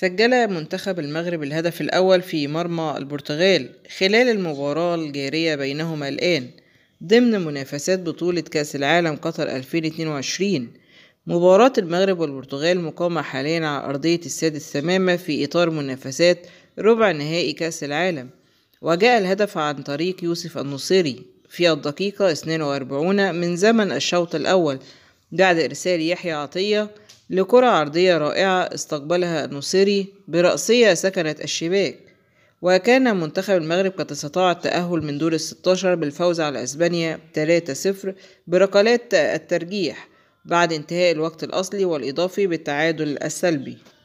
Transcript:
سجل منتخب المغرب الهدف الأول في مرمى البرتغال خلال المباراة الجارية بينهما الآن ضمن منافسات بطولة كأس العالم قطر 2022 مباراة المغرب والبرتغال مقامة حاليا على أرضية السادس السمامة في إطار منافسات ربع نهائي كأس العالم وجاء الهدف عن طريق يوسف النصيري في الدقيقة 42 من زمن الشوط الأول بعد إرسال يحيى عطية لكرة عرضية رائعة استقبلها النصيري برأسية سكنت الشباك وكان منتخب المغرب قد استطاع التأهل من دور الستاشر بالفوز على أسبانيا 3-0 بركلات الترجيح بعد انتهاء الوقت الأصلي والإضافي بالتعادل السلبي